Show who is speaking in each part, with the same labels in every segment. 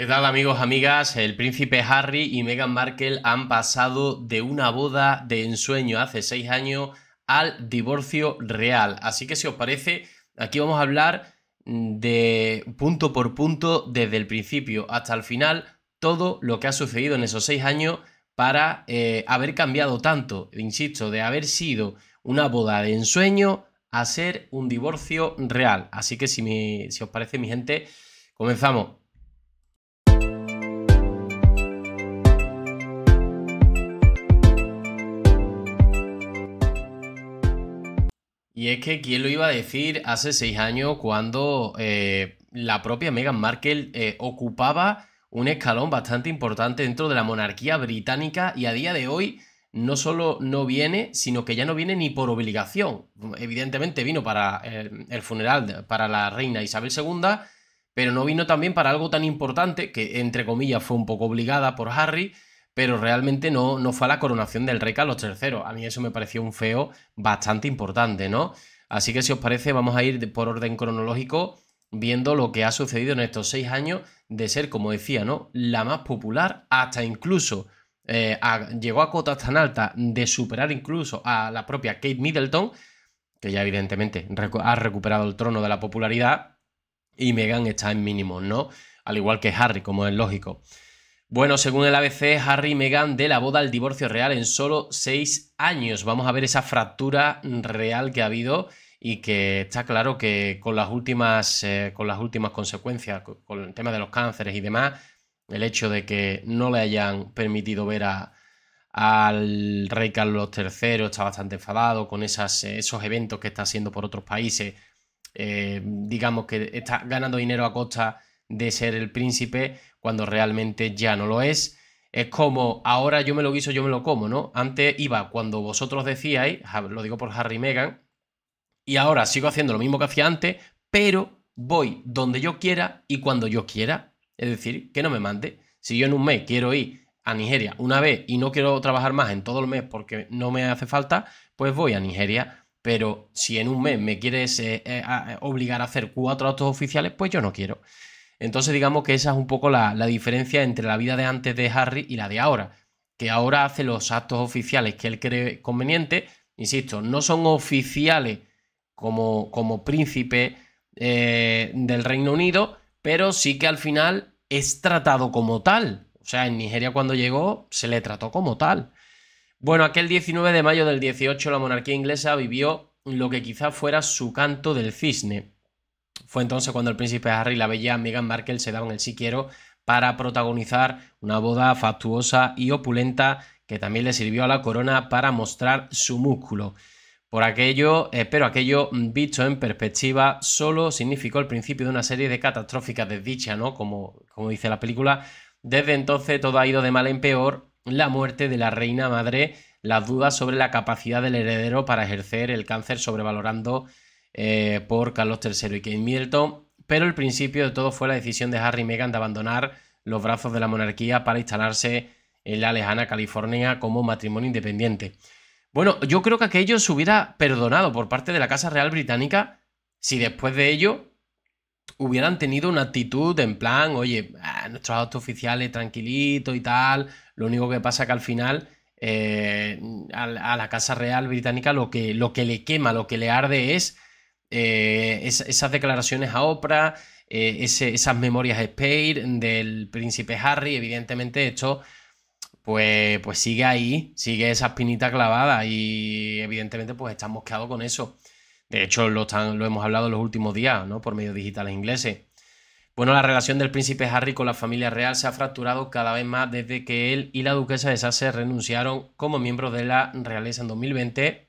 Speaker 1: ¿Qué tal amigos, amigas? El príncipe Harry y Meghan Markle han pasado de una boda de ensueño hace seis años al divorcio real. Así que si os parece, aquí vamos a hablar mm, de punto por punto desde el principio hasta el final todo lo que ha sucedido en esos seis años para eh, haber cambiado tanto, insisto, de haber sido una boda de ensueño a ser un divorcio real. Así que si os parece mi gente, comenzamos. Y es que, ¿quién lo iba a decir hace seis años cuando eh, la propia Meghan Markle eh, ocupaba un escalón bastante importante dentro de la monarquía británica y a día de hoy no solo no viene, sino que ya no viene ni por obligación. Evidentemente vino para eh, el funeral para la reina Isabel II, pero no vino también para algo tan importante que, entre comillas, fue un poco obligada por Harry, pero realmente no, no fue a la coronación del rey Carlos III. A mí eso me pareció un feo bastante importante, ¿no? Así que si os parece, vamos a ir por orden cronológico viendo lo que ha sucedido en estos seis años de ser, como decía, ¿no? La más popular, hasta incluso eh, llegó a cotas tan altas de superar incluso a la propia Kate Middleton, que ya evidentemente ha recuperado el trono de la popularidad, y Meghan está en mínimo, ¿no? Al igual que Harry, como es lógico. Bueno, según el ABC, Harry y Meghan de la boda al divorcio real en solo seis años. Vamos a ver esa fractura real que ha habido y que está claro que con las últimas, eh, con las últimas consecuencias, con, el tema de los cánceres y demás, el hecho de que no le hayan permitido ver al rey Carlos III, está bastante enfadado con esas, eh, esos eventos que está haciendo por otros países, eh, digamos que está ganando dinero a costa de ser el príncipe cuando realmente ya no lo es. Es como ahora yo me lo guiso, yo me lo como, ¿no? Antes iba cuando vosotros decíais, lo digo por Harry Megan Meghan, y ahora sigo haciendo lo mismo que hacía antes, pero voy donde yo quiera y cuando yo quiera. Es decir, que no me mande. Si yo en un mes quiero ir a Nigeria una vez y no quiero trabajar más en todo el mes porque no me hace falta, pues voy a Nigeria. Pero si en un mes me quieres eh, eh, eh, obligar a hacer cuatro actos oficiales, pues yo no quiero. Entonces digamos que esa es un poco la, diferencia entre la vida de antes de Harry y la de ahora, que ahora hace los actos oficiales que él cree conveniente, insisto, no son oficiales como, como príncipe eh, del Reino Unido, pero sí que al final es tratado como tal. O sea, en Nigeria cuando llegó se le trató como tal. Bueno, aquel 19 de mayo del 18 la monarquía inglesa vivió lo que quizá fuera su canto del cisne. Fue entonces cuando el príncipe Harry y la bella Meghan Markle se daban el sí quiero para protagonizar una boda factuosa y opulenta que también le sirvió a la corona para mostrar su músculo. Por aquello, eh, pero aquello mm, visto en perspectiva solo significó el principio de una serie de catastróficas desdichas, ¿no? Como, como dice la película. Desde entonces todo ha ido de mal en peor. La muerte de la reina madre, las dudas sobre la capacidad del heredero para ejercer el cáncer sobrevalorando eh, por Carlos III y Kate Middleton, pero el principio de todo fue la decisión de Harry y Meghan de abandonar los brazos de la monarquía para instalarse en la lejana California como matrimonio independiente. Bueno, yo creo que aquello se hubiera perdonado por parte de la Casa Real Británica si después de ello hubieran tenido una actitud en plan, oye, ah, nuestros actos oficiales tranquilito y tal, lo único que pasa que al final eh, a, la Casa Real Británica lo que, lo que le quema, lo que le arde es eh, esas declaraciones a Oprah, eh, esas memorias Spade del príncipe Harry, evidentemente esto pues, pues sigue ahí, sigue esa espinita clavada y evidentemente pues está mosqueados con eso. De hecho lo, lo hemos hablado en los últimos días, ¿no? Por medios digitales ingleses. Bueno, la relación del príncipe Harry con la familia real se ha fracturado cada vez más desde que él y la duquesa de Sussex renunciaron como miembros de la realeza en 2020.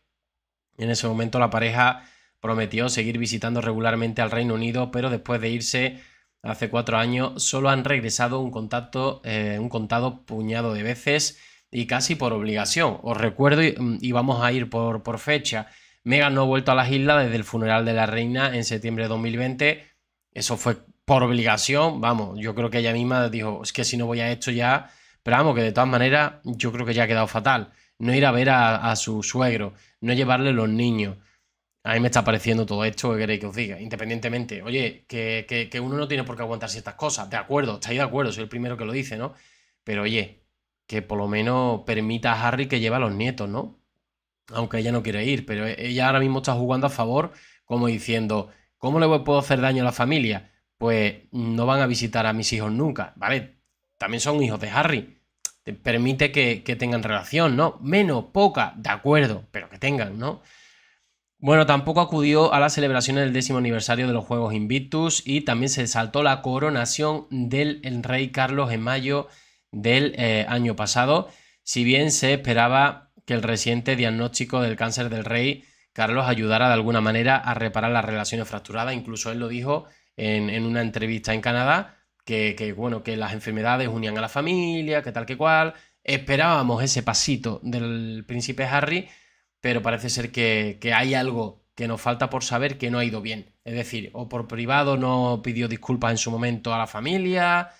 Speaker 1: En ese momento la pareja prometió seguir visitando regularmente al Reino Unido, pero después de irse hace cuatro años solo han regresado un, contacto, eh, un contado puñado de veces y casi por obligación. Os recuerdo y, mm, vamos a ir por, por fecha. Megan no ha vuelto a las islas desde el funeral de la reina en septiembre de 2020. Eso fue por obligación, vamos, yo creo que ella misma dijo, es que si no voy a esto ya, pero vamos, que de todas maneras yo creo que ya ha quedado fatal. No ir a ver a, a su suegro, no llevarle los niños, a mí me está pareciendo todo esto que queréis que os diga, independientemente. Oye, que, uno no tiene por qué aguantar ciertas cosas, de acuerdo, estáis de acuerdo, soy el primero que lo dice, ¿no? Pero oye, que por lo menos permita a Harry que lleve a los nietos, ¿no? Aunque ella no quiere ir, pero ella ahora mismo está jugando a favor, como diciendo, ¿cómo le puedo hacer daño a la familia? Pues no van a visitar a mis hijos nunca, ¿vale? También son hijos de Harry. Te permite que tengan relación, ¿no? Menos, poca, de acuerdo, pero que tengan, ¿no? Bueno, tampoco acudió a la celebración del décimo aniversario de los Juegos Invictus y también se saltó la coronación del rey Carlos en mayo del eh, año pasado, si bien se esperaba que el reciente diagnóstico del cáncer del rey Carlos ayudara de alguna manera a reparar las relaciones fracturadas, incluso él lo dijo en, una entrevista en Canadá, que, bueno, que las enfermedades unían a la familia, que tal que cual, esperábamos ese pasito del príncipe Harry, pero parece ser que, hay algo que nos falta por saber que no ha ido bien. Es decir, o por privado no pidió disculpas en su momento a la familia,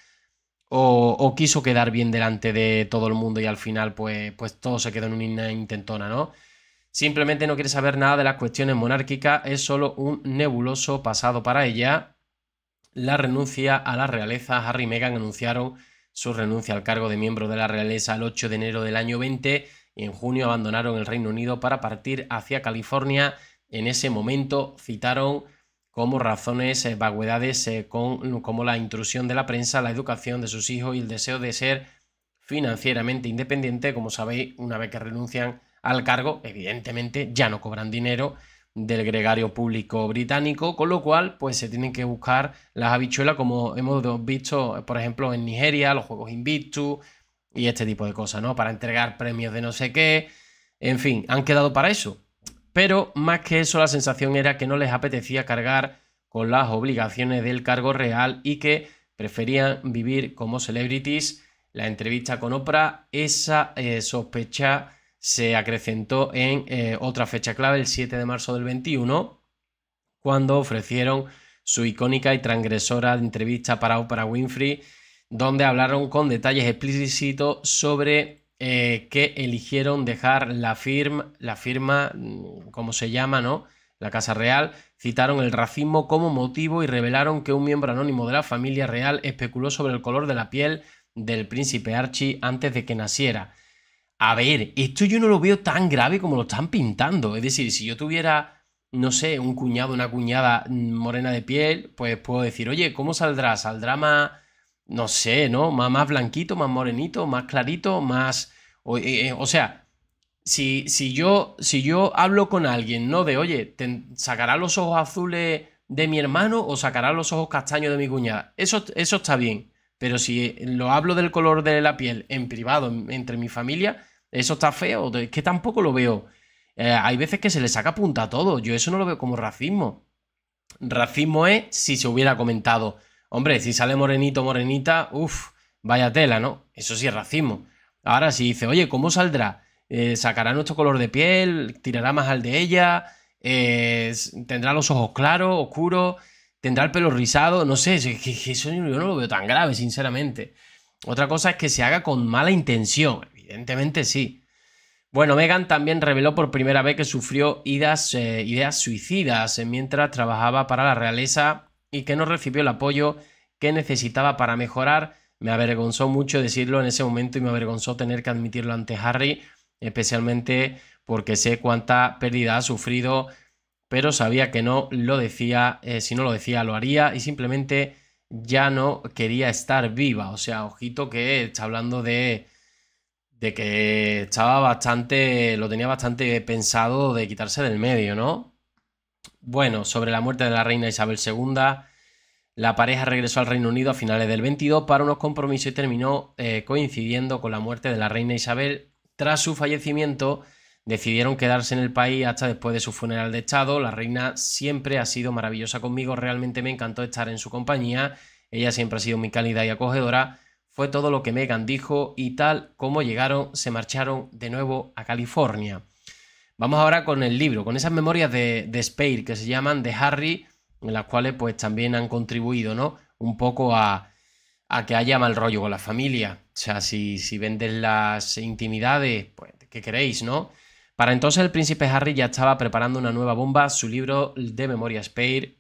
Speaker 1: o, quiso quedar bien delante de todo el mundo y al final pues, pues todo se quedó en una intentona, ¿no? Simplemente no quiere saber nada de las cuestiones monárquicas, es solo un nebuloso pasado para ella. La renuncia a la realeza, Harry y Meghan anunciaron su renuncia al cargo de miembro de la realeza el 8 de enero del año 20 y en junio abandonaron el Reino Unido para partir hacia California. En ese momento citaron como razones eh, vaguedades eh, con, como la intrusión de la prensa, la educación de sus hijos y el deseo de ser financieramente independiente. Como sabéis, una vez que renuncian al cargo, evidentemente ya no cobran dinero del gregario público británico, con lo cual pues se tienen que buscar las habichuelas como hemos visto por ejemplo en Nigeria, los Juegos Invictus, y este tipo de cosas, ¿no? Para entregar premios de no sé qué. En fin, han quedado para eso. Pero más que eso, la sensación era que no les apetecía cargar con las obligaciones del cargo real y que preferían vivir como celebrities. La entrevista con Oprah, esa eh, sospecha se acrecentó en eh, otra fecha clave, el 7 de marzo del 21, cuando ofrecieron su icónica y transgresora entrevista para Oprah Winfrey donde hablaron con detalles explícitos sobre eh, que eligieron dejar la firma, la firma, mm, ¿cómo se llama, ¿no? La Casa Real, citaron el racismo como motivo y revelaron que un miembro anónimo de la familia real especuló sobre el color de la piel del príncipe Archie antes de que naciera. A ver, esto yo no lo veo tan grave como lo están pintando. Es decir, si yo tuviera, no sé, un cuñado, una cuñada mm, morena de piel, pues puedo decir, oye, ¿cómo saldrá? ¿Saldrá más no sé, ¿no? Más, blanquito, más morenito, más clarito, más... O, eh, eh, sea, si, yo, si yo hablo con alguien, ¿no? De, oye, ¿sacará los ojos azules de mi hermano o sacará los ojos castaños de mi cuñada? Eso, eso está bien. Pero si eh, lo hablo del color de la piel en privado, entre mi familia, eso está feo. Es que tampoco lo veo. hay veces que se le saca punta a todo. Yo eso no lo veo como racismo. Racismo es si se hubiera comentado Hombre, si sale morenito, morenita, uff, vaya tela, ¿no? Eso sí es racismo. Ahora, si dice, oye, ¿cómo saldrá? Eh, ¿Sacará nuestro color de piel? ¿Tirará más al de ella? Eh, ¿Tendrá los ojos claros, oscuros? ¿Tendrá el pelo rizado? No sé, eso yo no lo veo tan grave, sinceramente. Otra cosa es que se haga con mala intención, evidentemente sí. Bueno, Megan también reveló por primera vez que sufrió eh, ideas suicidas mientras trabajaba para la realeza y que no recibió el apoyo que necesitaba para mejorar. Me avergonzó mucho decirlo en ese momento y me avergonzó tener que admitirlo ante Harry, especialmente porque sé cuánta pérdida ha sufrido, pero sabía que no lo decía, eh, si no lo decía lo haría y simplemente ya no quería estar viva. O sea, ojito que está hablando de, de que estaba bastante, lo tenía bastante pensado de quitarse del medio, ¿no? Bueno, sobre la muerte de la reina Isabel II, la pareja regresó al Reino Unido a finales del 22 para unos compromisos y terminó eh, coincidiendo con la muerte de la reina Isabel. Tras su fallecimiento, decidieron quedarse en el país hasta después de su funeral de Estado. La reina siempre ha sido maravillosa conmigo, realmente me encantó estar en su compañía, ella siempre ha sido muy cálida y acogedora. Fue todo lo que Megan dijo y tal como llegaron, se marcharon de nuevo a California. Vamos ahora con el libro, con esas memorias de, de que se llaman de Harry, en las cuales pues también han contribuido, ¿no? Un poco a, que haya mal rollo con la familia. O sea, si, si vendes las intimidades, pues, ¿qué queréis, no? Para entonces el príncipe Harry ya estaba preparando una nueva bomba. Su libro de memoria Spare,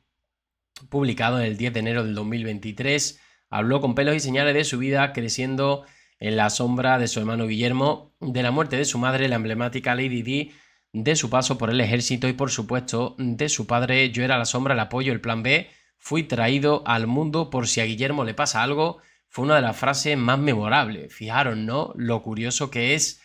Speaker 1: publicado el 10 de enero del 2023, habló con pelos y señales de su vida creciendo en la sombra de su hermano Guillermo, de la muerte de su madre, la emblemática Lady Di, de su paso por el ejército y por supuesto de su padre. Yo era la sombra, el apoyo, el plan B. Fui traído al mundo por si a Guillermo le pasa algo. Fue una de las frases más memorables. Fijaros, ¿no? Lo curioso que es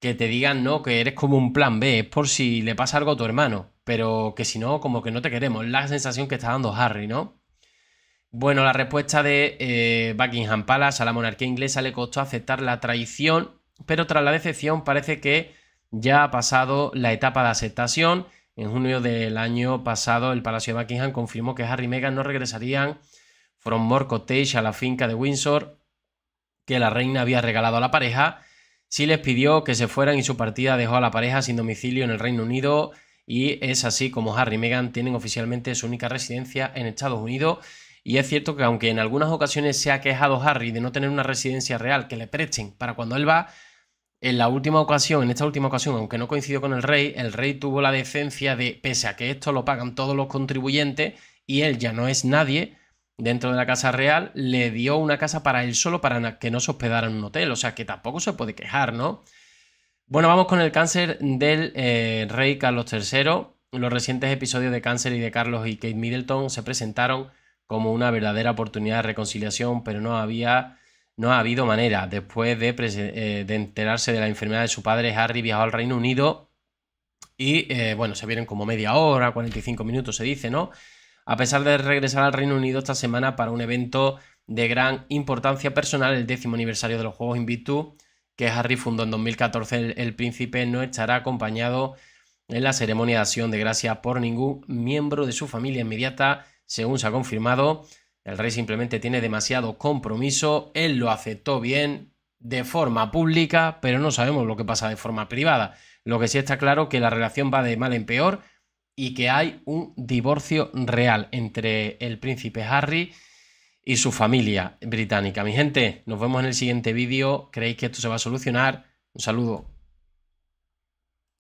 Speaker 1: que te digan, ¿no? Que eres como un plan B, es por si le pasa algo a tu hermano, pero que si no, como que no te queremos. La sensación que está dando Harry, ¿no? Bueno, la respuesta de eh, Buckingham Palace a la monarquía inglesa le costó aceptar la traición, pero tras la decepción parece que ya ha pasado la etapa de aceptación. En junio del año pasado, el Palacio de Buckingham confirmó que Harry y Meghan no regresarían from More Cottage a la finca de Windsor que la reina había regalado a la pareja. Sí les pidió que se fueran y su partida dejó a la pareja sin domicilio en el Reino Unido y es así como Harry y Meghan tienen oficialmente su única residencia en Estados Unidos. Y es cierto que aunque en algunas ocasiones se ha quejado Harry de no tener una residencia real que le presten para cuando él va, en la última ocasión, en esta última ocasión, aunque no coincidió con el rey, el rey tuvo la decencia de, pese a que esto lo pagan todos los contribuyentes y él ya no es nadie dentro de la casa real, le dio una casa para él solo para que no se hospedara en un hotel. O sea que tampoco se puede quejar, ¿no? Bueno, vamos con el cáncer del eh, rey Carlos III. Los recientes episodios de cáncer y de Carlos y Kate Middleton se presentaron como una verdadera oportunidad de reconciliación, pero no había no ha habido manera. Después eh, de, enterarse de la enfermedad de su padre, Harry viajó al Reino Unido y, eh, bueno, se vienen como media hora, 45 minutos se dice, ¿no? A pesar de regresar al Reino Unido esta semana para un evento de gran importancia personal, el décimo aniversario de los Juegos Invictus, que Harry fundó en 2014, el, el príncipe no estará acompañado en la ceremonia de acción de gracia por ningún miembro de su familia inmediata, según se ha confirmado. El rey simplemente tiene demasiado compromiso, él lo aceptó bien de forma pública, pero no sabemos lo que pasa de forma privada. Lo que sí está claro es que la relación va de mal en peor y que hay un divorcio real entre el príncipe Harry y su familia británica. Mi gente, nos vemos en el siguiente vídeo. ¿Creéis que esto se va a solucionar? Un saludo.